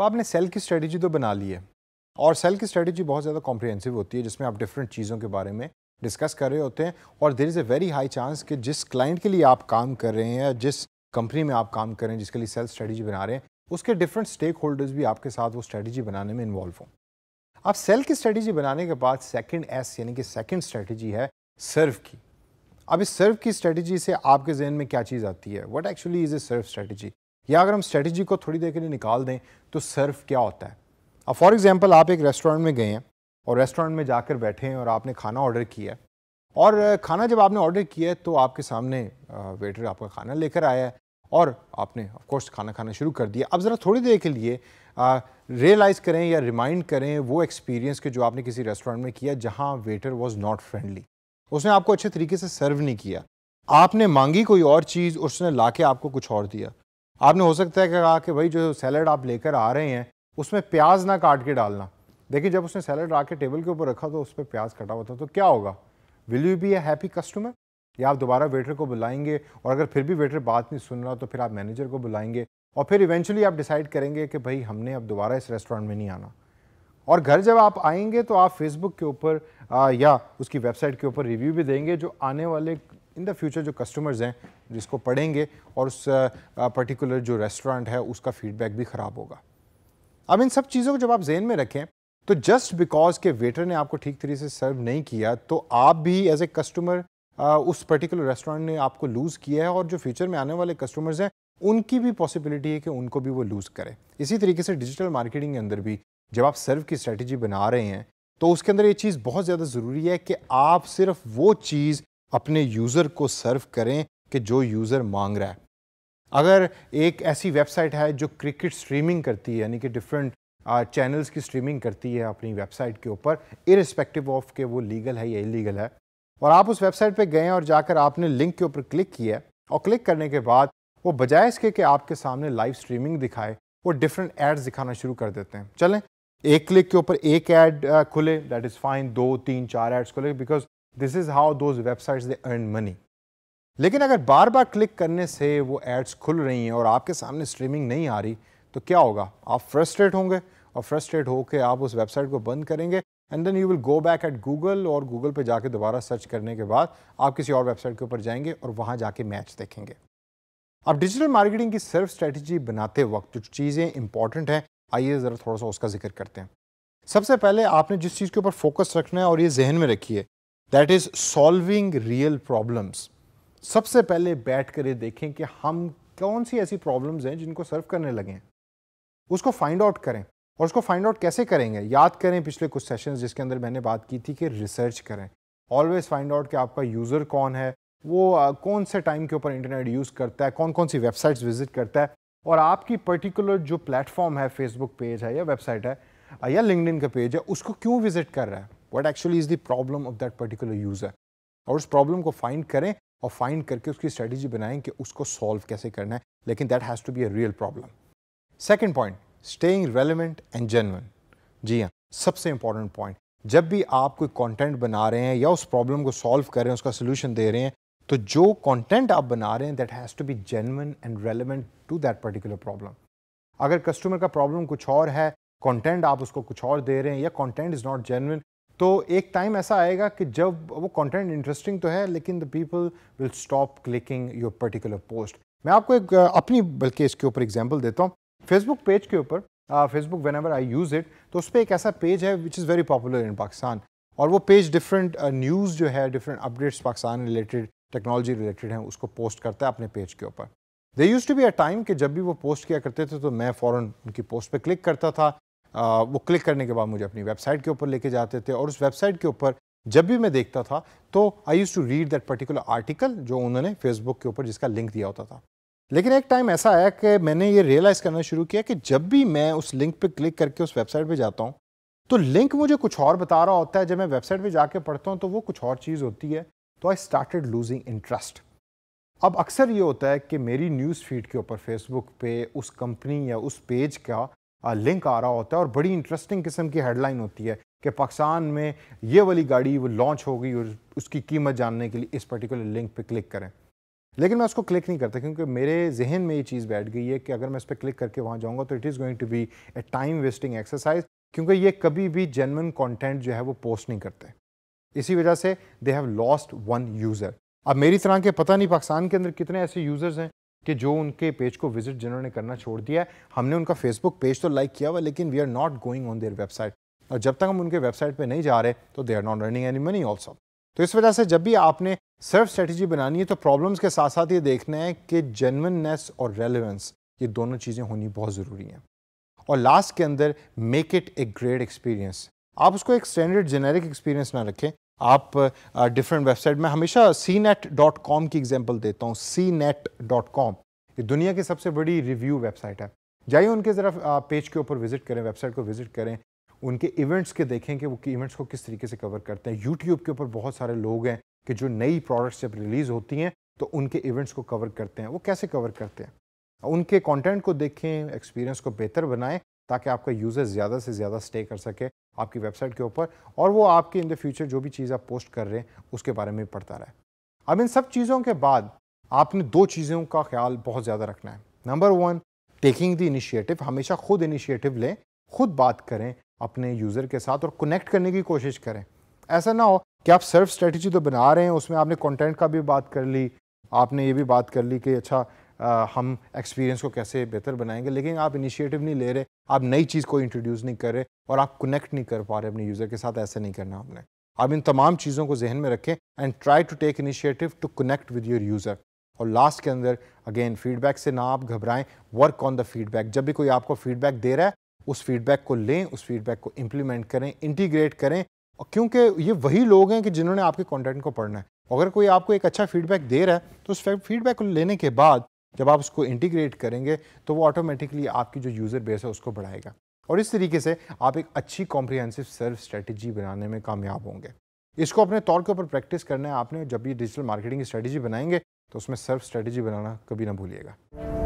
अब आपने सेल की स्ट्रेटजी तो बना ली है और सेल की स्ट्रेटजी बहुत ज़्यादा कॉम्प्रिहेंसिव होती है जिसमें आप डिफरेंट चीज़ों के बारे में डिस्कस कर रहे होते हैं और there is a very high chance कि जिस क्लाइंट के लिए आप काम कर रहे हैं या जिस कंपनी में आप काम कर रहे हैं जिसके लिए सेल स्ट्रेटजी बना रहे हैं उसके डिफरेंट स्टेक होल्डर्स भी आपके साथ वो स्ट्रेटजी बनाने में इन्वॉल्व हों आप सेल की स्ट्रेटजी बनाने के बाद सेकंड एस यानी कि सेकंड स्ट्रेटजी है सर्व की अब इस सर्व की स्ट्रेटजी से आपके जहन में क्या चीज़ आती है what actually is a serve strategy या अगर हम स्ट्रेटजी को थोड़ी देर के लिए निकाल दें तो सर्व क्या होता है अब फॉर एग्ज़ाम्पल आप एक रेस्टोरेंट में गए हैं और रेस्टोरेंट में जाकर बैठे हैं और आपने खाना ऑर्डर किया है और खाना जब आपने ऑर्डर किया है तो आपके सामने वेटर आपका खाना लेकर आया है और आपने ऑफकोर्स खाना खाना शुरू कर दिया अब ज़रा थोड़ी देर के लिए रियलाइज़ करें या रिमाइंड करें वो एक्सपीरियंस के जो आपने किसी रेस्टोरेंट में किया जहाँ वेटर वॉज नॉट फ्रेंडली उसने आपको अच्छे तरीके से सर्व नहीं किया आपने मांगी कोई और चीज़ उसने ला के आपको कुछ और दिया आपने हो सकता है कि कहा कि भाई जो सैलड आप लेकर आ रहे हैं उसमें प्याज ना काट के डालना देखिए जब उसने सैलड आके टेबल के ऊपर रखा तो उस पर प्याज कटा हुआ था तो क्या होगा will you be a happy customer या आप दोबारा वेटर को बुलाएंगे और अगर फिर भी वेटर बात नहीं सुन रहा तो फिर आप मैनेजर को बुलाएंगे और फिर इवेंचुअली आप डिसाइड करेंगे कि भाई हमने अब दोबारा इस रेस्टोरेंट में नहीं आना और घर जब आप आएंगे तो आप फेसबुक के ऊपर या उसकी वेबसाइट के ऊपर रिव्यू भी देंगे जो आने वाले इन द फ्यूचर जो कस्टमर्स हैं जिसको पढ़ेंगे और उस पर्टिकुलर जो रेस्टोरेंट है उसका फीडबैक भी ख़राब होगा अब इन सब चीज़ों को जब आप जेन में रखें तो जस्ट बिकॉज के वेटर ने आपको ठीक तरीके से सर्व नहीं किया तो आप भी एज ए कस्टमर उस पर्टिकुलर रेस्टोरेंट ने आपको लूज़ किया है और जो फ्यूचर में आने वाले कस्टमर्स हैं उनकी भी पॉसिबिलिटी है कि उनको भी वो लूज़ करें इसी तरीके से डिजिटल मार्केटिंग के अंदर भी जब आप सर्व की स्ट्रेटजी बना रहे हैं तो उसके अंदर ये चीज़ बहुत ज़्यादा ज़रूरी है कि आप सिर्फ वो चीज़ अपने यूज़र को सर्व करें कि जो यूज़र मांग रहा है अगर एक ऐसी वेबसाइट है जो क्रिकेट स्ट्रीमिंग करती है यानी कि डिफरेंट चैनल्स की स्ट्रीमिंग करती है अपनी वेबसाइट के ऊपर इरिस्पेक्टिव ऑफ के वो लीगल है या इलीगल है और आप उस वेबसाइट पे गए और जाकर आपने लिंक के ऊपर क्लिक किया और क्लिक करने के बाद वो बजाय इसके कि आपके सामने लाइव स्ट्रीमिंग दिखाए वो डिफरेंट एड्स दिखाना शुरू कर देते हैं चलें एक क्लिक के ऊपर एक ऐड खुले दैट इज़ फाइन दो तीन चार एड्स खुले because this is how those websites they earn money लेकिन अगर बार बार क्लिक करने से वो एड्स खुल रही हैं और आपके सामने स्ट्रीमिंग नहीं आ रही तो क्या होगा आप फ्रस्ट्रेट होंगे और फ्रस्ट्रेट होकर आप उस वेबसाइट को बंद करेंगे and then you will go back at Google और गूगल पे जाके दोबारा सर्च करने के बाद आप किसी और वेबसाइट के ऊपर जाएंगे और वहाँ जाके मैच देखेंगे अब डिजिटल मार्केटिंग की सर्व स्ट्रेटजी बनाते वक्त जो चीज़ें इंपॉर्टेंट हैं आइए ज़रा थोड़ा सा उसका जिक्र करते हैं सबसे पहले आपने जिस चीज़ के ऊपर फोकस रखना है और ये जहन में रखिए that is solving real problems सबसे पहले बैठ कर देखें कि हम कौन सी ऐसी प्रॉब्लम्स हैं जिनको सर्व करने लगे हैं उसको फाइंड आउट करें और उसको फाइंड आउट कैसे करेंगे याद करें पिछले कुछ सेशंस जिसके अंदर मैंने बात की थी कि रिसर्च करें ऑलवेज फाइंड आउट कि आपका यूज़र कौन है वो कौन से टाइम के ऊपर इंटरनेट यूज़ करता है कौन कौन सी वेबसाइट्स विजिट करता है और आपकी पर्टिकुलर जो प्लेटफॉर्म है फेसबुक पेज है या वेबसाइट है या लिंकड का पेज है उसको क्यों विजिट कर रहा है what actually is the problem of that particular user और उस प्रॉब्लम को फाइंड करें और फाइंड करके उसकी स्ट्रेटेजी बनाएं कि उसको सॉल्व कैसे करना है लेकिन that has to be a real problem second point staying relevant and genuine जी हाँ सबसे इंपॉर्टेंट पॉइंट जब भी आप कोई कॉन्टेंट बना रहे हैं या उस प्रॉब्लम को सॉल्व कर रहे हैं उसका सोल्यूशन दे रहे हैं तो जो कॉन्टेंट आप बना रहे हैं that has to be genuine and relevant to that particular problem अगर कस्टमर का प्रॉब्लम कुछ और है कंटेंट आप उसको कुछ और दे रहे हैं या कंटेंट इज़ नॉट जेनविन तो एक टाइम ऐसा आएगा कि जब वो कंटेंट इंटरेस्टिंग तो है लेकिन the people will stop clicking your particular post मैं आपको एक अपनी बल्कि इसके ऊपर एग्जाम्पल देता हूँ फेसबुक पेज के ऊपर Facebook whenever I use it तो उस पर एक ऐसा पेज है which is very popular in Pakistan और वो पेज डिफरेंट न्यूज़ जो है different updates Pakistan related technology related हैं उसको पोस्ट करता है अपने पेज के ऊपर there used to be a time कि जब भी वो पोस्ट किया करते थे तो मैं फ़ौर उनकी पोस्ट पे क्लिक करता था वो क्लिक करने के बाद मुझे अपनी वेबसाइट के ऊपर लेके जाते थे और उस वेबसाइट के ऊपर जब भी मैं देखता था तो I used to read that particular article जो उन्होंने फेसबुक के ऊपर जिसका लिंक दिया होता था लेकिन एक टाइम ऐसा आया कि मैंने ये रियलाइज़ करना शुरू किया कि जब भी मैं उस लिंक पर क्लिक करके उस वेबसाइट पर जाता हूँ तो लिंक मुझे कुछ और बता रहा होता है जब मैं वेबसाइट पर जाके पढ़ता हूँ तो वो कुछ और चीज़ होती है तो आई स्टार्टेड लूजिंग इंटरेस्ट अब अक्सर ये होता है कि मेरी न्यूज़ फीड के ऊपर फेसबुक पे उस कंपनी या उस पेज का लिंक आ रहा होता है और बड़ी इंटरेस्टिंग किस्म की हेडलाइन होती है कि पाकिस्तान में ये वाली गाड़ी वो लॉन्च हो गई और उसकी कीमत जानने के लिए इस पर्टिकुलर लिंक पे क्लिक करें लेकिन मैं उसको क्लिक नहीं करता क्योंकि मेरे जहन में ये चीज़ बैठ गई है कि अगर मैं इस पर क्लिक करके वहाँ जाऊँगा तो it is going to be a time wasting exercise क्योंकि ये कभी भी जेनवन कॉन्टेंट जो है वो पोस्ट नहीं करते इसी वजह से they have lost one user अब मेरी तरह के पता नहीं पाकिस्तान के अंदर कितने ऐसे यूज़र्स हैं कि जो उनके पेज को विजिट जिन्होंने करना छोड़ दिया है हमने उनका फेसबुक पेज तो लाइक किया हुआ लेकिन we are not going on their website और जब तक हम उनके वेबसाइट पे नहीं जा रहे तो they are not running any money also तो इस वजह से जब भी आपने सर्फ स्ट्रेटजी बनानी है तो प्रॉब्लम्स के साथ साथ ये देखना है कि जेनवननेस और रेलिवेंस ये दोनों चीज़ें होनी बहुत ज़रूरी हैं और लास्ट के अंदर make it a great experience आप उसको एक स्टैंडर्ड जेनेरिक एक्सपीरियंस ना रखें आप डिफरेंट वेबसाइट में हमेशा सी नेट डॉट कॉम की एग्जाम्पल देता हूँ सी नेट डॉट कॉम ये दुनिया की सबसे बड़ी रिव्यू वेबसाइट है जाइए उनके ज़रा पेज के ऊपर विजिट करें वेबसाइट को विजिट करें उनके इवेंट्स के देखें कि वो इवेंट्स को किस तरीके से कवर करते हैं यूट्यूब के ऊपर बहुत सारे लोग हैं कि जो नई प्रोडक्ट्स जब रिलीज़ होती हैं तो उनके इवेंट्स को कवर करते हैं वो कैसे कवर करते हैं उनके कंटेंट को देखें एक्सपीरियंस को बेहतर बनाएं ताकि आपका यूज़र ज़्यादा से ज़्यादा स्टे कर सके आपकी वेबसाइट के ऊपर और वो आपके इन द फ्यूचर जो भी चीज़ आप पोस्ट कर रहे हैं उसके बारे में पढ़ता रहे अब इन सब चीज़ों के बाद आपने दो चीज़ों का ख्याल बहुत ज़्यादा रखना है number one taking the initiative हमेशा खुद इनिशिएटिव लें खुद बात करें अपने यूज़र के साथ और कनेक्ट करने की कोशिश करें ऐसा ना हो कि आप सर्व स्ट्रेटजी तो बना रहे हैं उसमें आपने कंटेंट का भी बात कर ली आपने ये भी बात कर ली कि अच्छा आ, हम एक्सपीरियंस को कैसे बेहतर बनाएंगे लेकिन आप इनिशिएटिव नहीं ले रहे आप नई चीज़ को इंट्रोड्यूस नहीं कर रहे और आप कनेक्ट नहीं कर पा रहे अपने यूज़र के साथ ऐसे नहीं करना आपने आप इन तमाम चीज़ों को जहन में रखें and try to take initiative to connect with your user और लास्ट के अंदर अगेन फीडबैक से ना आप घबराएं वर्क ऑन द फीडबैक जब भी कोई आपको फीडबैक दे रहा है उस फीडबैक को लें उस फीडबैक को इम्प्लीमेंट करें इंटीग्रेट करें और क्योंकि ये वही लोग हैं कि जिन्होंने आपके कॉन्टेंट को पढ़ना है अगर कोई आपको एक अच्छा फीडबैक दे रहा है तो उस फीडबैक को लेने के बाद जब आप उसको इंटीग्रेट करेंगे तो वो ऑटोमेटिकली आपकी जो यूज़र बेस है उसको बढ़ाएगा और इस तरीके से आप एक अच्छी कॉम्प्रिहेंसिव सर्व स्ट्रेटजी बनाने में कामयाब होंगे इसको अपने तौर के ऊपर प्रैक्टिस करना है आपने जब भी डिजिटल मार्केटिंग स्ट्रेटजी बनाएंगे तो उसमें सर्व स्ट्रेटजी बनाना कभी ना भूलिएगा